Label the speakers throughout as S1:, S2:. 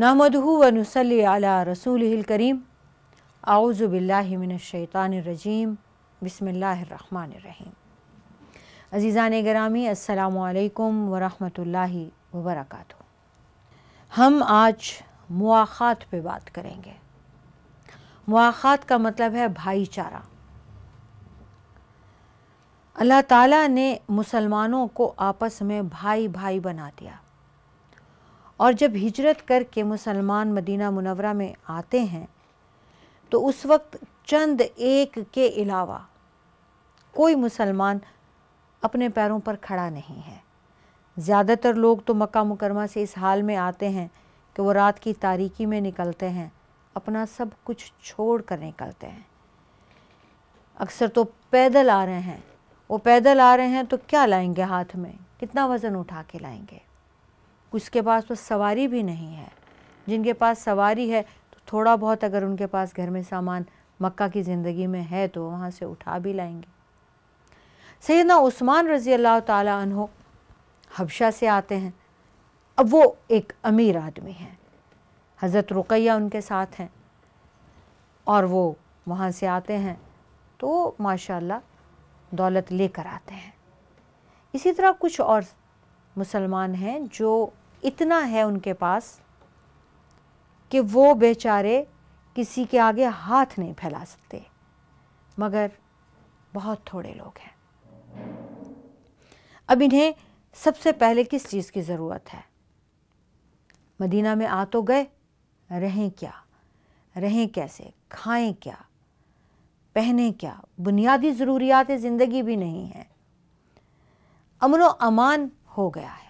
S1: नमदू वनसली अला रसूल करीम आउज़बिल्लिमिनशैतानरजीम बसमीम अज़ीज़ान गरामी अल्लाम वरहमतुल्लाहि वबरकत हम आज मुआखात पे बात करेंगे मुआखात का मतलब है भाईचारा अल्लाह ताला ने मुसलमानों को आपस में भाई भाई बना दिया और जब हिजरत करके मुसलमान मदीना मुनवरा में आते हैं तो उस वक्त चंद एक के अलावा कोई मुसलमान अपने पैरों पर खड़ा नहीं है ज़्यादातर लोग तो मक्का मुकरमा से इस हाल में आते हैं कि वो रात की तारीकी में निकलते हैं अपना सब कुछ छोड़ कर निकलते हैं अक्सर तो पैदल आ रहे हैं वो पैदल आ रहे हैं तो क्या लाएंगे हाथ में कितना वज़न उठा के लाएंगे उसके पास तो सवारी भी नहीं है जिनके पास सवारी है तो थोड़ा बहुत अगर उनके पास घर में सामान मक्का की ज़िंदगी में है तो वहाँ से उठा भी लाएंगे सैदना उस्मान रज़ी अल्लाह तहो हबशा से आते हैं अब वो एक अमीर आदमी हैं हज़रत रुकैया उनके साथ हैं और वो वहाँ से आते हैं तो माशाल्लाह दौलत लेकर आते हैं इसी तरह कुछ और मुसलमान हैं जो इतना है उनके पास कि वो बेचारे किसी के आगे हाथ नहीं फैला सकते मगर बहुत थोड़े लोग हैं अब इन्हें सबसे पहले किस चीज़ की ज़रूरत है मदीना में आ तो गए रहें क्या रहें कैसे खाएं क्या पहने क्या बुनियादी ज़रूरियात ज़िंदगी भी नहीं है अमन अमान हो गया है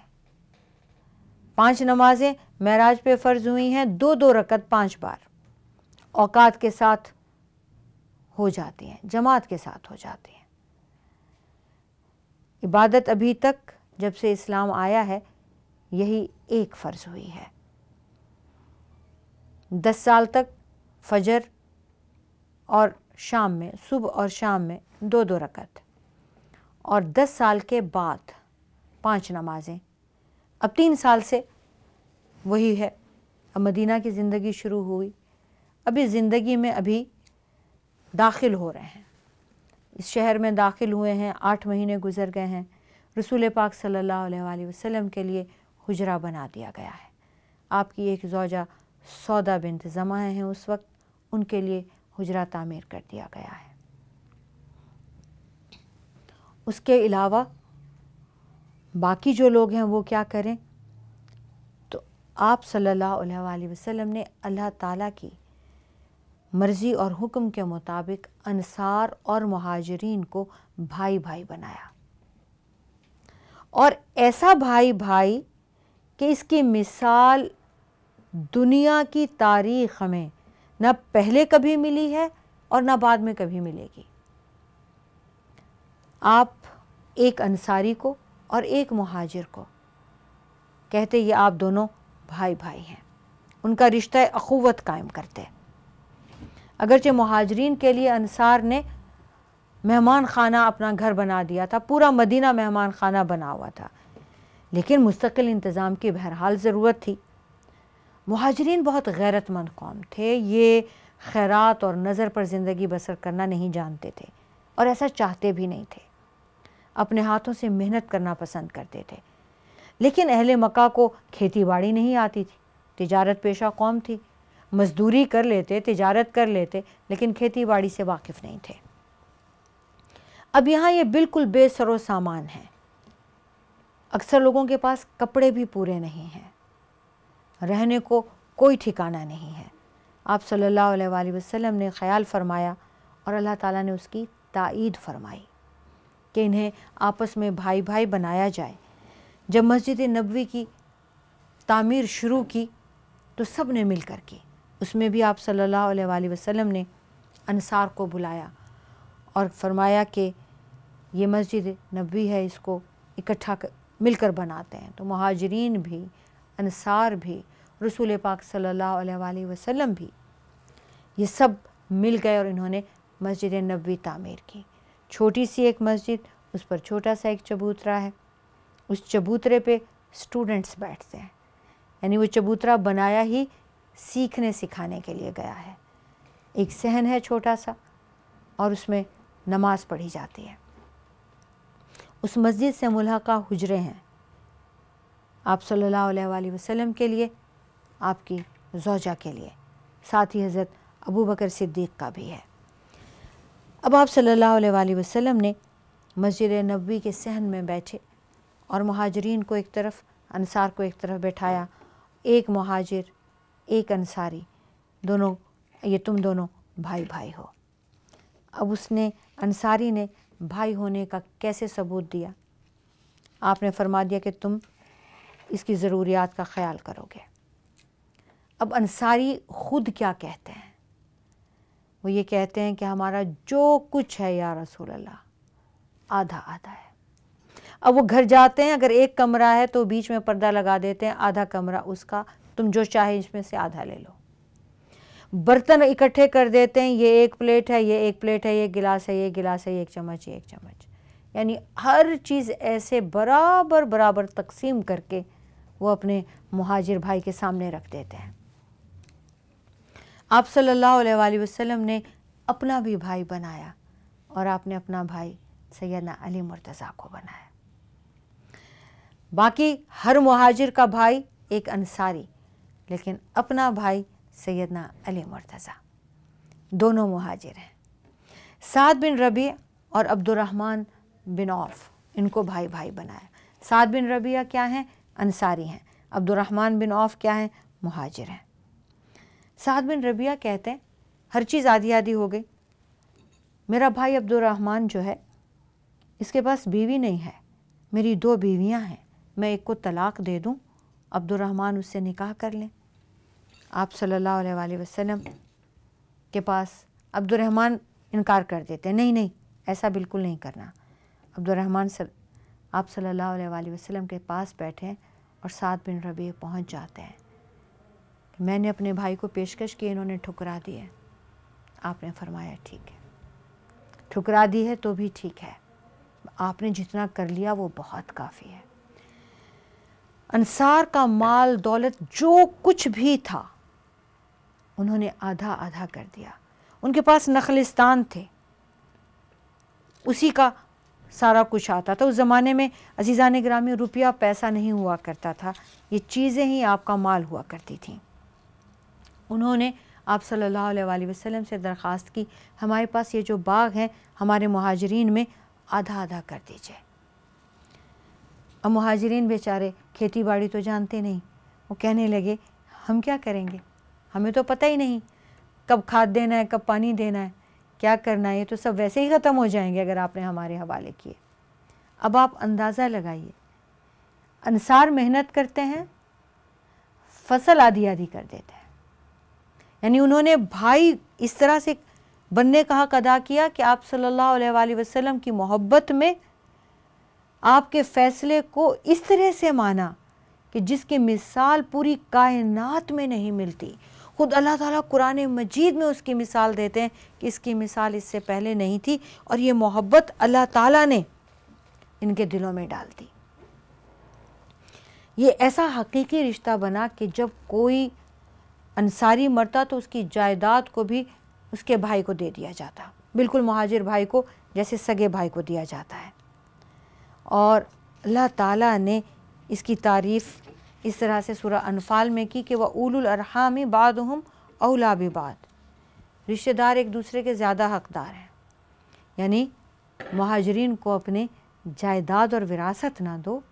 S1: पांच नमाजें महराज पे फ़र्ज हुई हैं दो दो रकत पांच बार औकात के साथ हो जाती हैं जमात के साथ हो जाती हैं इबादत अभी तक जब से इस्लाम आया है यही एक फ़र्ज हुई है दस साल तक फजर और शाम में सुबह और शाम में दो दो रकत और दस साल के बाद पांच नमाज़ें अब तीन साल से वही है अब मदीना की ज़िंदगी शुरू हुई अभी ज़िंदगी में अभी दाखिल हो रहे हैं इस शहर में दाखिल हुए हैं आठ महीने गुजर गए हैं रसूल पाक सल्लल्लाहु अलैहि वसल्लम के लिए हुजरा बना दिया गया है आपकी एक जोजा सौदा बिन जमा हैं उस वक्त उनके लिए हुजरा तामीर कर दिया गया है उसके अलावा बाकी जो लोग हैं वो क्या करें तो आप सल्लल्लाहु अलैहि वसल्लम ने अल्लाह ताला की मर्ज़ी और हुक्म के मुताबिक अनसार और महाजरीन को भाई भाई बनाया और ऐसा भाई भाई कि इसकी मिसाल दुनिया की तारीख में ना पहले कभी मिली है और ना बाद में कभी मिलेगी आप एक अंसारी को और एक महाजिर को कहते ये आप दोनों भाई भाई हैं उनका रिश्ता अख़ुवत कायम करते अगरचे महाजरीन के लिए अनसार ने मेहमान खाना अपना घर बना दिया था पूरा मदीना मेहमान खाना बना हुआ था लेकिन मुस्तकिल इंतज़ाम की बहरहाल ज़रूरत थी महाजरीन बहुत गैरतमंद कौम थे ये खैरात और नज़र पर ज़िंदगी बसर करना नहीं जानते थे और ऐसा चाहते भी नहीं थे अपने हाथों से मेहनत करना पसंद करते थे लेकिन अहले मक्का को खेती बाड़ी नहीं आती थी तिजारत पेशा कौम थी मजदूरी कर लेते तिजारत कर लेते लेकिन खेती बाड़ी से वाकिफ़ नहीं थे अब यहाँ ये बिल्कुल बेसरो सामान है अक्सर लोगों के पास कपड़े भी पूरे नहीं हैं रहने को कोई ठिकाना नहीं है आप सल्लल्लाहु अलैहि वसल्लम ने ख्याल फरमाया और अल्लाह ताला ने उसकी ताईद फरमाई कि इन्हें आपस में भाई भाई बनाया जाए जब मस्जिद नबवी की तामीर शुरू की तो सब ने मिल कर की उसमें भी आप सल्लल्लाहु अलैहि वसल्लम ने अनसार को बुलाया और फरमाया कि ये मस्जिद नबी है इसको इकट्ठा मिलकर बनाते हैं तो महाजरीन भी अनसार भी रसूल पाक सल्लल्लाहु अलैहि वसल्लम भी ये सब मिल गए और इन्होंने मस्जिद नबी तामीर की छोटी सी एक मस्जिद उस पर छोटा सा एक चबूतरा है उस चबूतरे पे स्टूडेंट्स बैठते हैं यानी वो चबूतरा बनाया ही सीखने सिखाने के लिए गया है एक सहन है छोटा सा और उसमें नमाज पढ़ी जाती है उस मस्जिद से का हुजरे हैं आप सल्लल्लाहु अलैहि वसल्लम के लिए आपकी जोजा के लिए साथ ही हज़रत अबू बकर सिद्दीक़ का भी है अब आप सल्लल्लाहु अलैहि वसल्लम ने मस्जिद नबी के सहन में बैठे और महाजरीन को एक तरफ अनसार को एक तरफ बैठाया एक महाजिर एक अनसारी दोनों ये तुम दोनों भाई भाई हो अब उसने अनसारी ने भाई होने का कैसे सबूत दिया आपने फरमा दिया कि तुम इसकी ज़रूरियात का ख्याल करोगे अब अंसारी ख़ुद क्या कहते हैं वो ये कहते हैं कि हमारा जो कुछ है या रसूल अल्लाह आधा आधा है अब वो घर जाते हैं अगर एक कमरा है तो बीच में पर्दा लगा देते हैं आधा कमरा उसका तुम जो चाहे इसमें से आधा ले लो बर्तन इकट्ठे कर देते हैं ये एक प्लेट है ये एक प्लेट है ये गिलास है ये गिलास है ये एक चम्मच ये एक चम्मच यानी हर चीज़ ऐसे बराबर बराबर तकसीम करके वो अपने महाजिर भाई के सामने रख देते हैं आप सल्लल्लाहु अलैहि वसल्लम ने अपना भी भाई बनाया और आपने अपना भाई सैदना अली मुर्तज़ा को बनाया बाकी हर महाजिर का भाई एक अंसारी लेकिन अपना भाई सैदना अली मुर्तज़ा दोनों महाजिर हैं साद बिन रबी और अब्दुलरहमान बिन औफ इनको भाई भाई बनाया साद बिन रबिया क्या हैं अंसारी हैं अब्दुलरहमान बिन औफ क्या हैं महाजिर हैं साद बिन रबिया कहते हैं हर चीज़ आधी आधी हो गई मेरा भाई अब्दुलरहमान जो है इसके पास बीवी नहीं है मेरी दो बीवियां हैं मैं एक को तलाक दे दूं अब्दुलरहमान उससे निकाह कर लें आप सल्लल्लाहु अलैहि वसल्लम के पास अब्दुलरहमान इनकार कर देते नहीं नहीं ऐसा बिल्कुल नहीं करना अब्दुलरहमान सल आप सल्लल्लाहु अलैहि वसल्लम के पास बैठे और सात बिन रबी पहुंच जाते हैं मैंने अपने भाई को पेशकश की इन्होंने ठुकरा दी है आपने फरमाया ठीक है ठुकरा दी है तो भी ठीक है आपने जितना कर लिया वो बहुत काफ़ी है अंसार का माल दौलत जो कुछ भी था उन्होंने आधा आधा कर दिया उनके पास नखलिस्तान थे उसी का सारा कुछ आता था उस ज़माने में अजीज़ान ग्रामी रुपया पैसा नहीं हुआ करता था ये चीज़ें ही आपका माल हुआ करती थीं उन्होंने आप सल्लल्लाहु अलैहि वसल्लम से दरख्वास्त की हमारे पास ये जो बाग हैं हमारे महाजरीन में आधा आधा कर दीजिए अब महाजरीन बेचारे खेती बाड़ी तो जानते नहीं वो कहने लगे हम क्या करेंगे हमें तो पता ही नहीं कब खाद देना है कब पानी देना है क्या करना है ये तो सब वैसे ही ख़त्म हो जाएंगे अगर आपने हमारे हवाले किए अब आप अंदाज़ा लगाइए अनसार मेहनत करते हैं फसल आधी आधी कर देते हैं यानी उन्होंने भाई इस तरह से बनने का हक अदा किया कि आप सल्लल्लाहु अलैहि वसल्लम की मोहब्बत में आपके फ़ैसले को इस तरह से माना कि जिसकी मिसाल पूरी कायनात में नहीं मिलती खुद अल्लाह ताला कुरान मजीद में उसकी मिसाल देते हैं कि इसकी मिसाल इससे पहले नहीं थी और ये मोहब्बत अल्लाह ताला ने इनके दिलों में डाल दी ये ऐसा हकीकी रिश्ता बना कि जब कोई अंसारी मरता तो उसकी जायदाद को भी उसके भाई को दे दिया जाता बिल्कुल महाजिर भाई को जैसे सगे भाई को दिया जाता है और अल्लाह ताला ने इसकी तारीफ़ इस तरह से सूरह अनफाल में की कि वह उलरहामी बाद हम अवला भी बाद रिश्तेदार एक दूसरे के ज़्यादा हकदार हैं यानी महाजरीन को अपने जायदाद और विरासत ना दो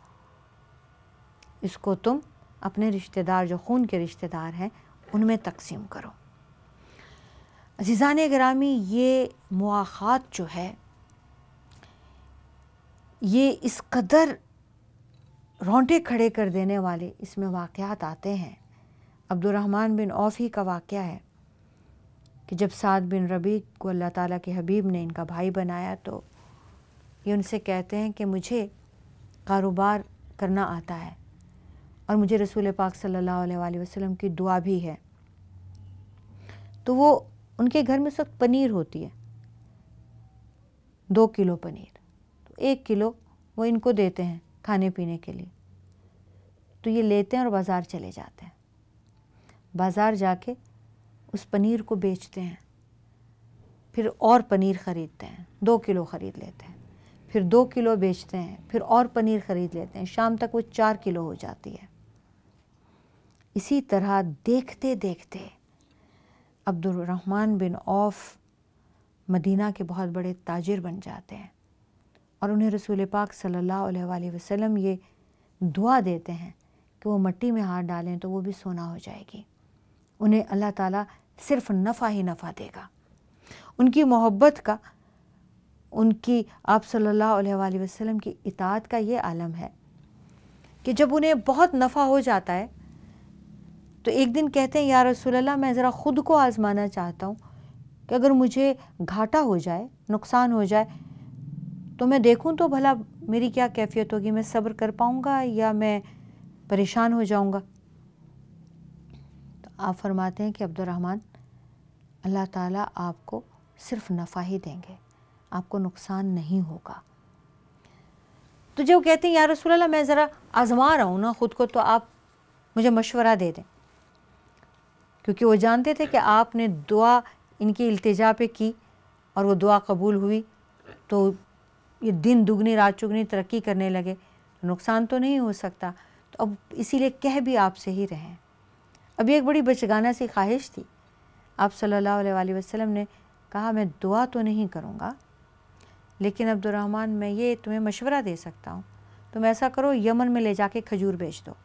S1: इसको तुम अपने रिश्तेदार जो खून के रिश्तेदार हैं उनमें तकसीम करो अजीज़ान ग्रामी ये मुआखात जो है ये इस कदर रोंटे खड़े कर देने वाले इसमें वाक़ात आते हैं अब्दुलरहमान बिन औफ ही का वाक़ है कि जब साद बिन रबी को अल्लाह ताला के हबीब ने इनका भाई बनाया तो ये उनसे कहते हैं कि मुझे कारोबार करना आता है और मुझे रसूल पाक सल्लल्लाहु अलैहि वसल्लम की दुआ भी है तो वो उनके घर में उस वक्त पनीर होती है दो किलो पनीर तो एक किलो वो इनको देते हैं खाने पीने के लिए तो ये लेते हैं और बाज़ार चले जाते हैं बाज़ार जाके उस पनीर को बेचते हैं फिर और पनीर ख़रीदते हैं दो किलो ख़रीद लेते हैं फिर दो किलो बेचते हैं फिर और पनीर ख़रीद लेते हैं शाम तक वो चार किलो हो जाती है इसी तरह देखते देखते अब्दुलरहमान बिन औफ मदीना के बहुत बड़े ताजिर बन जाते हैं और उन्हें रसूल पाक सल्लल्लाहु अलैहि वसल्लम ये दुआ देते हैं कि वो मट्टी में हाथ डालें तो वो भी सोना हो जाएगी उन्हें अल्लाह ताला सिर्फ नफ़ा ही नफ़ा देगा उनकी मोहब्बत का उनकी आप सल्लल्लाहु अलैहि वसल्लम की इतात का ये आलम है कि जब उन्हें बहुत नफ़ा हो जाता है तो एक दिन कहते हैं या रसोल्ला मैं ज़रा ख़ुद को आज़माना चाहता हूँ कि अगर मुझे घाटा हो जाए नुकसान हो जाए तो मैं देखूँ तो भला मेरी क्या कैफियत होगी मैं सब्र कर पाऊँगा या मैं परेशान हो जाऊँगा तो आप फरमाते हैं कि अब्दुलरहमान अल्लाह ताला आपको सिर्फ नफ़ा ही देंगे आपको नुकसान नहीं होगा तो जब कहते हैं यार रसोल्ला मैं ज़रा आज़मा रहा हूँ ना ख़ुद को तो आप मुझे मशवरा दे दें क्योंकि वो जानते थे कि आपने दुआ इनकी अल्तजा पे की और वो दुआ कबूल हुई तो ये दिन दुगनी रात चुगनी तरक्की करने लगे नुकसान तो नहीं हो सकता तो अब इसीलिए कह भी आपसे ही रहें अभी एक बड़ी बचगाना सी ख्वाहिश थी आप सल्लल्लाहु अलैहि वसल्लम ने कहा मैं दुआ तो नहीं करूँगा लेकिन अब्दुलरहमान मैं ये तुम्हें मशवरा दे सकता हूँ तुम ऐसा करो यमन में ले जाके खजूर बेच दो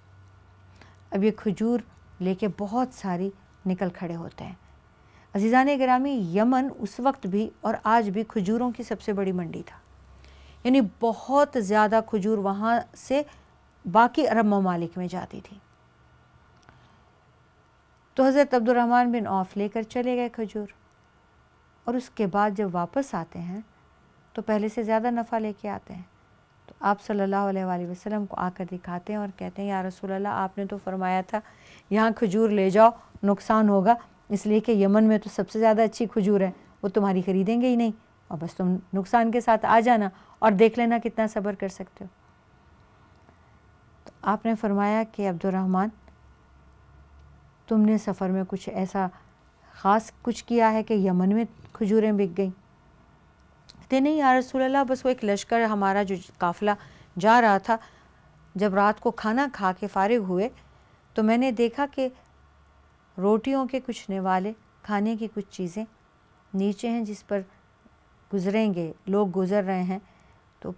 S1: अब ये खजूर लेके बहुत सारी निकल खड़े होते हैं अजीज़ा ने ग्रामी यमन उस वक्त भी और आज भी खजूरों की सबसे बड़ी मंडी था यानी बहुत ज़्यादा खजूर वहाँ से बाकी अरब ममालिक में जाती थी तो हज़रत अब्दुलरहमान बिन औफ लेकर चले गए खजूर और उसके बाद जब वापस आते हैं तो पहले से ज़्यादा नफ़ा लेके आते हैं तो आप सल्लल्लाहु अलैहि वसल्लम को आकर दिखाते हैं और कहते हैं या रसूल अल्लाह आपने तो फरमाया था यहाँ खजूर ले जाओ नुकसान होगा इसलिए कि यमन में तो सबसे ज़्यादा अच्छी खजूर है वो तुम्हारी ख़रीदेंगे ही नहीं और बस तुम नुकसान के साथ आ जाना और देख लेना कितना सब्र कर सकते हो तो आपने फरमाया कि अब्दुलरहमान तुमने सफ़र में कुछ ऐसा ख़ास कुछ किया है कि यमन में खजूरें बिक गई कहते नहीं यार रसूल बस वो एक लश्कर हमारा जो काफ़िला जा रहा था जब रात को खाना खा के फ़ारिग हुए तो मैंने देखा कि रोटियों के कुछ निवाले खाने की कुछ चीज़ें नीचे हैं जिस पर गुज़रेंगे लोग गुज़र रहे हैं तो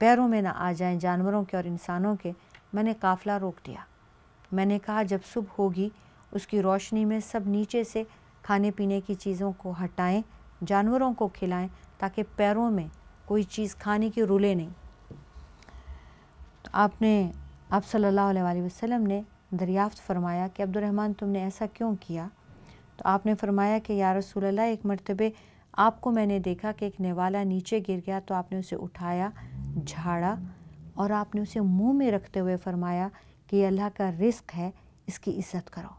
S1: पैरों में ना आ जाएं जानवरों के और इंसानों के मैंने काफ़िला रोक दिया मैंने कहा जब सुबह होगी उसकी रोशनी में सब नीचे से खाने पीने की चीज़ों को हटाएं जानवरों को खिलाएं ताकि पैरों में कोई चीज़ खाने की रुले नहीं तो आपने आप सल्लल्लाहु अलैहि वसल्लम ने दरियाफ्त फरमाया कि अब्दुलरहमान तुमने ऐसा क्यों किया तो आपने फरमाया कि या रसूल अल्लाह एक मरतबे आपको मैंने देखा कि एक नेवाला नीचे गिर गया तो आपने उसे उठाया झाड़ा और आपने उसे मुंह में रखते हुए फरमाया कि अल्लाह का रिस्क है इसकी इज्जत करो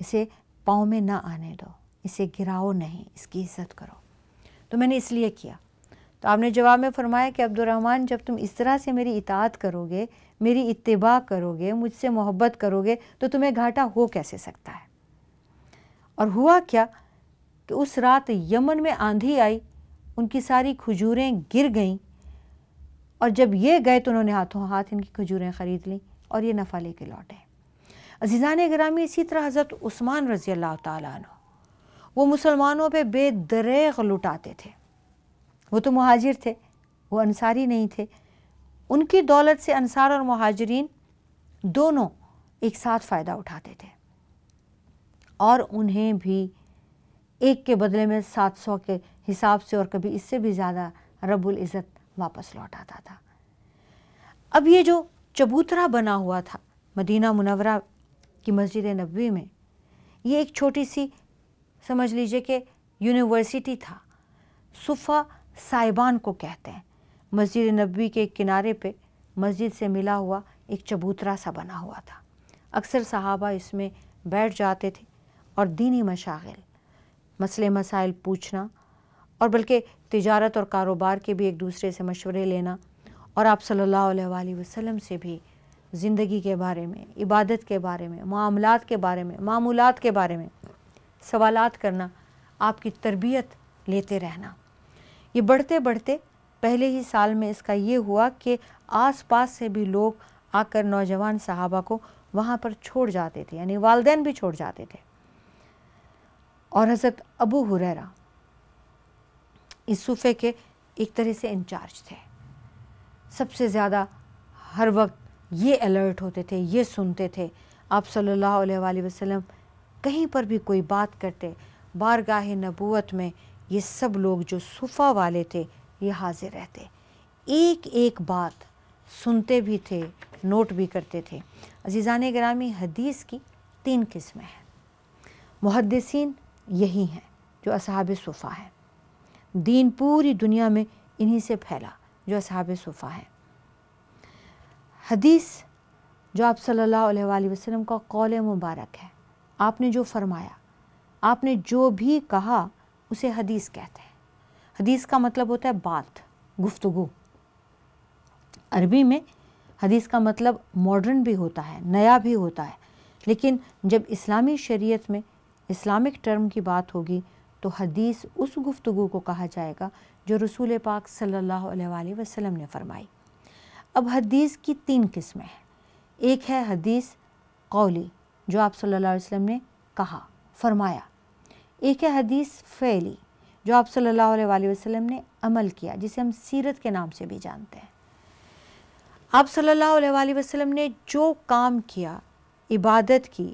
S1: इसे पाँव में ना आने दो इसे गिराओ नहीं इसकी इज्जत करो तो मैंने इसलिए किया तो आपने जवाब में फरमाया कि अब्दुलरहमान जब तुम इस तरह से मेरी इतात करोगे मेरी इतबा करोगे मुझसे मोहब्बत करोगे तो तुम्हें घाटा हो कैसे सकता है और हुआ क्या कि उस रात यमन में आंधी आई उनकी सारी खजूरें गिर गईं और जब ये गए तो उन्होंने हाथों हाथ इनकी खजूरें ख़रीद लीं और ये नफ़ा ले के लौटे अजीज़ान ग्रामी इसी तरह हज़रत उस्मान रज़ी अल्लाह तु वो मुसलमानों पे बेदरेग लुटाते थे वो तो महाजिर थे वो अंसारी नहीं थे उनकी दौलत से अनसार और महाजरीन दोनों एक साथ फ़ायदा उठाते थे और उन्हें भी एक के बदले में सात सौ के हिसाब से और कभी इससे भी ज़्यादा रबुल इज़्ज़त वापस लौटाता था अब ये जो चबूतरा बना हुआ था मदीना मुनवरा की मस्जिद नबी में ये एक छोटी सी समझ लीजिए कि यूनिवर्सिटी था सुफ़ा साइबान को कहते हैं मस्जिद नबी के किनारे पे मस्जिद से मिला हुआ एक चबूतरा सा बना हुआ था अक्सर सहाबा इसमें बैठ जाते थे और दीनी मशागिल मसले मसाइल पूछना और बल्कि तिजारत और कारोबार के भी एक दूसरे से मशवरे लेना और आप सल्लल्लाहु अलैहि वसल्लम से भी ज़िंदगी के बारे में इबादत के बारे में मामलात के बारे में मामूलत के बारे में सवालात करना आपकी तरबियत लेते रहना ये बढ़ते बढ़ते पहले ही साल में इसका ये हुआ कि आसपास से भी लोग आकर नौजवान साहबा को वहाँ पर छोड़ जाते थे यानी वालदेन भी छोड़ जाते थे और हज़रत अबू हुररा इस सूफ़े के एक तरह से इंचार्ज थे सबसे ज़्यादा हर वक्त ये अलर्ट होते थे ये सुनते थे आप सल्लल्लाहु अलैहि वसल्लम कहीं पर भी कोई बात करते बारगाह नबूत में ये सब लोग जो सूफ़ा वाले थे ये हाजिर रहते एक एक बात सुनते भी थे नोट भी करते थे अजीज़ान ग्रामी हदीस की तीन किस्में हैं मुहदसिन यही हैं जो असहाब सुफ़ा हैं दीन पूरी दुनिया में इन्हीं से फैला जो असहाब सुफ़ा हैं हदीस जो आप सल्लल्लाहु अलैहि वसल्लम का कौल मुबारक है आपने जो फरमाया आपने जो भी कहा उसे हदीस कहते हैं हदीस का मतलब होता है बात गुफ्तगु अरबी में हदीस का मतलब मॉडर्न भी होता है नया भी होता है लेकिन जब इस्लामी शरीयत में इस्लामिक टर्म की बात होगी तो हदीस उस गुफ्तगु को कहा जाएगा जो रसूल पाक सल्लल्लाहु अलैहि वसल्लम ने फरमाई अब हदीस की तीन किस्में हैं एक है हदीस कौली जो आप सल्लल्लाहु अलैहि वसल्लम ने कहा फरमाया एक है हदीस फैली जो आप सल्लल्लाहु अलैहि वसल्लम ने अमल किया जिसे हम सीरत के नाम से भी जानते हैं आप सल्लल्लाहु अलैहि वसल्लम ने जो काम किया इबादत की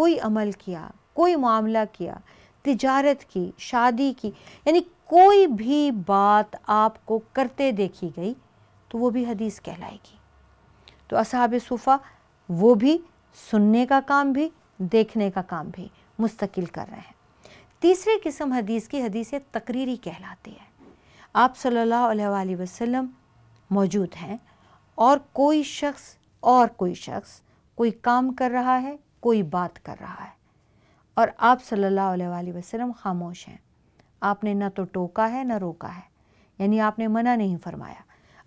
S1: कोई अमल किया कोई मामला किया तिजारत की शादी की यानी कोई भी बात आपको करते देखी गई तो वो भी हदीस कहलाएगी तो असहाब सूफ़ा वो भी सुनने का काम भी देखने का काम भी मुस्तकिल कर रहे हैं तीसरी किस्म हदीस की हदीस तकरीरी कहलाती है आप सल्लल्लाहु अलैहि वसल्लम मौजूद हैं और कोई शख्स और कोई शख्स कोई काम कर रहा है कोई बात कर रहा है और आप सल्लल्लाहु अलैहि वसल्लम खामोश हैं आपने ना तो टोका है ना रोका है यानी आपने मना नहीं फरमाया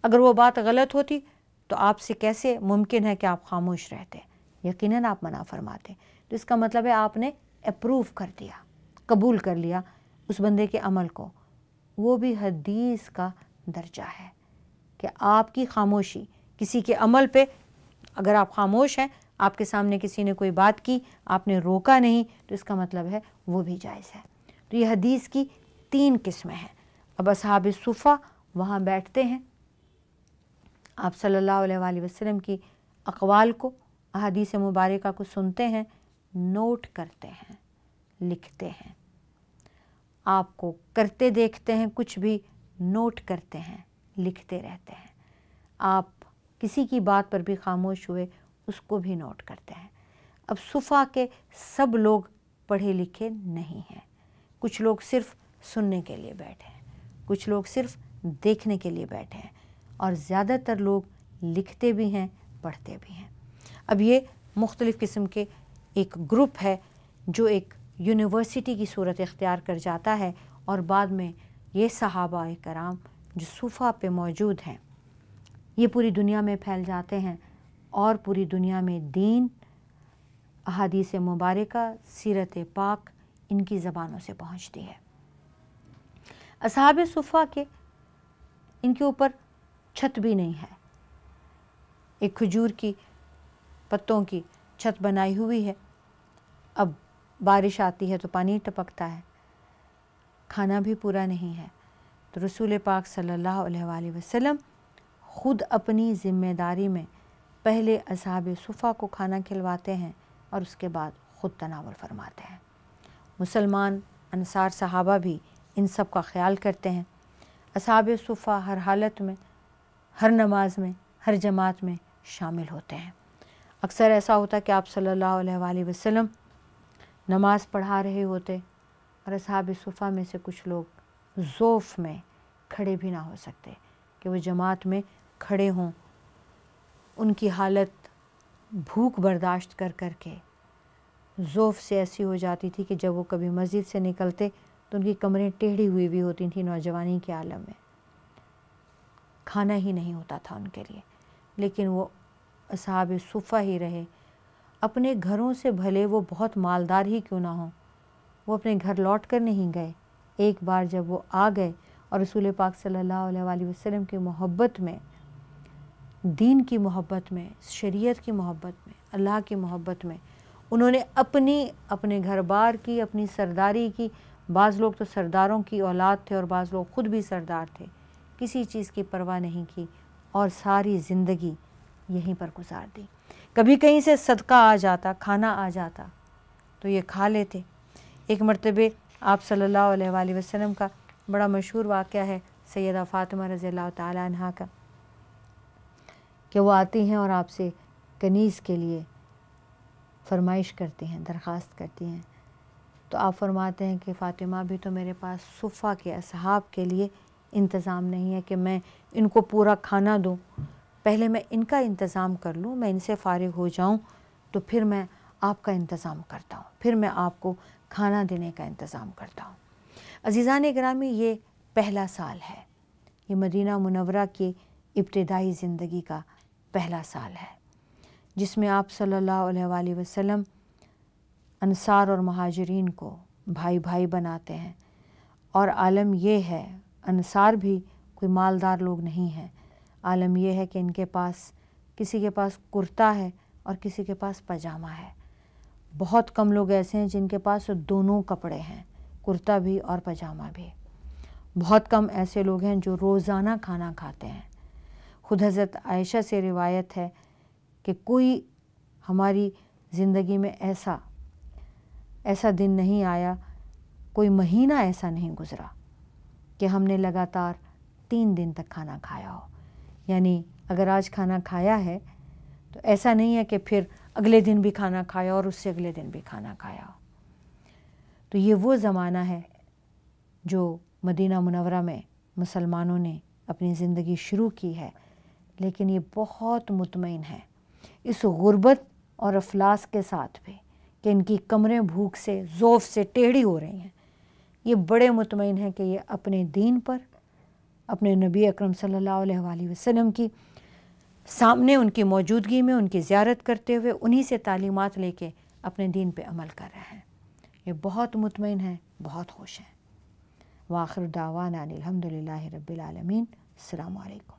S1: अगर वो बात गलत होती तो आपसे कैसे मुमकिन है कि आप खामोश रहते यकीनन आप मना फरमाते तो इसका मतलब है आपने अप्रूव कर दिया कबूल कर लिया उस बंदे के अमल को वो भी हदीस का दर्जा है कि आपकी खामोशी किसी के अमल पे अगर आप खामोश हैं आपके सामने किसी ने कोई बात की आपने रोका नहीं तो इसका मतलब है वो भी जायज़ है तो ये हदीस की तीन किस्में हैं अब असहाब सुफ़ा वहाँ बैठते हैं आप सल्लल्लाहु अलैहि वसल्लम की अकवाल को अदीस मुबारक को सुनते हैं नोट करते हैं लिखते हैं आपको करते देखते हैं कुछ भी नोट करते हैं लिखते रहते हैं आप किसी की बात पर भी खामोश हुए उसको भी नोट करते हैं अब सुफा के सब लोग पढ़े लिखे नहीं हैं कुछ लोग सिर्फ सुनने के लिए बैठे हैं कुछ लोग सिर्फ देखने के लिए बैठे हैं और ज़्यादातर लोग लिखते भी हैं पढ़ते भी हैं अब ये मुख्तलिफ़ किस्म के एक ग्रुप है जो एक यूनिवर्सिटी की सूरत इख्तियार कर जाता है और बाद में ये सहाबा कराम जो सूफ़ा पे मौजूद हैं ये पूरी दुनिया में फैल जाते हैं और पूरी दुनिया में दीन अहादीस मुबारक सीरत पाक इनकी ज़बानों से पहुँचती है असहाब सुफ़ा के इनके ऊपर छत भी नहीं है एक खजूर की पत्तों की छत बनाई हुई है अब बारिश आती है तो पानी टपकता है खाना भी पूरा नहीं है तो रसूल पाक सल्लल्लाहु अलैहि वसल्लम ख़ुद अपनी ज़िम्मेदारी में पहले असहाब सुफ़ा को खाना खिलवाते हैं और उसके बाद ख़ुद तनावल फरमाते हैं मुसलमान अनसार सहाबा भी इन सब का ख्याल करते हैं अब सुफ़ा हर हालत में हर नमाज में हर जमात में शामिल होते हैं अक्सर ऐसा होता है कि आप सल्लल्लाहु अलैहि वसल्लम नमाज़ पढ़ा रहे होते और असहाब सुफ़ा में से कुछ लोग ज़ोफ़ में खड़े भी ना हो सकते कि वो जमात में खड़े हों उनकी हालत भूख बर्दाश्त कर कर के ज़ोफ़ से ऐसी हो जाती थी कि जब वो कभी मस्जिद से निकलते तो उनकी कमरें टेढ़ी हुई भी होती थी नौजवानी के आलम में खाना ही नहीं होता था उनके लिए लेकिन वो असहाब सुफ़ा ही रहे अपने घरों से भले वो बहुत मालदार ही क्यों ना हों वो अपने घर लौट कर नहीं गए एक बार जब वो आ गए और रसूल पाक सल्लल्लाहु अलैहि वसल्लम की मोहब्बत में दीन की मोहब्बत में शरीयत की मोहब्बत में अल्लाह की मोहब्बत में उन्होंने अपनी अपने घर बार की अपनी सरदारी की बाज़ लोग तो सरदारों की औलाद थे और बाज़ लोग ख़ुद भी सरदार थे किसी चीज़ की परवाह नहीं की और सारी ज़िंदगी यहीं पर गुजार दी कभी कहीं से सदका आ जाता खाना आ जाता तो ये खा लेते एक मरतबे आप सल्लल्लाहु अलैहि वसल्लम का बड़ा मशहूर वाक़ है सैदा फ़ातिमा रज़ी तहा का कि वो आती हैं और आपसे कनीज़ के लिए फरमाइश करती हैं दरख्वास्त करती हैं तो आप फरमाते हैं कि फ़ातिमा भी तो मेरे पास सुफ़ा के असहाब के लिए इंतज़ाम नहीं है कि मैं इनको पूरा खाना दूँ पहले मैं इनका इंतज़ाम कर लूँ मैं इनसे फ़ारिग हो जाऊँ तो फिर मैं आपका इंतज़ाम करता हूँ फिर मैं आपको खाना देने का इंतज़ाम करता हूँ अजीज़ान ग्रामी ये पहला साल है ये मदीना मुनवरा की इब्तदाई ज़िंदगी का पहला साल है जिसमें आप सल्लल्लाहु अलैहि वसल्लम अनसार और महाजरीन को भाई भाई बनाते हैं और आलम यह है अनसार भी कोई मालदार लोग नहीं हैं आलम यह है कि इनके पास किसी के पास कुर्ता है और किसी के पास पजामा है बहुत कम लोग ऐसे हैं जिनके पास दोनों कपड़े हैं कुर्ता भी और पजामा भी बहुत कम ऐसे लोग हैं जो रोज़ाना खाना खाते हैं खुद हज़रत आयशा से रिवायत है कि कोई हमारी ज़िंदगी में ऐसा ऐसा दिन नहीं आया कोई महीना ऐसा नहीं गुज़रा कि हमने लगातार तीन दिन तक खाना खाया हो यानी अगर आज खाना खाया है तो ऐसा नहीं है कि फिर अगले दिन भी खाना खाया और उससे अगले दिन भी खाना खाया तो ये वो ज़माना है जो मदीना मुनवरा में मुसलमानों ने अपनी ज़िंदगी शुरू की है लेकिन ये बहुत मुतमिन है इस गुर्बत और अफलास के साथ भी कि इनकी कमरें भूख से ज़ोफ़ से टेढ़ी हो रही हैं ये बड़े मुतमिन हैं कि ये अपने दीन पर अपने नबी अकरम सल्लल्लाहु अलैहि वसल्लम की सामने उनकी मौजूदगी में उनकी ज़्यारत करते हुए उन्हीं से तालीमत लेके अपने दीन पे अमल कर रहे हैं ये बहुत मुतमिन हैं बहुत खुश हैं वाखिर दावान अलहमदिल्ला रबालमीन अलैक्म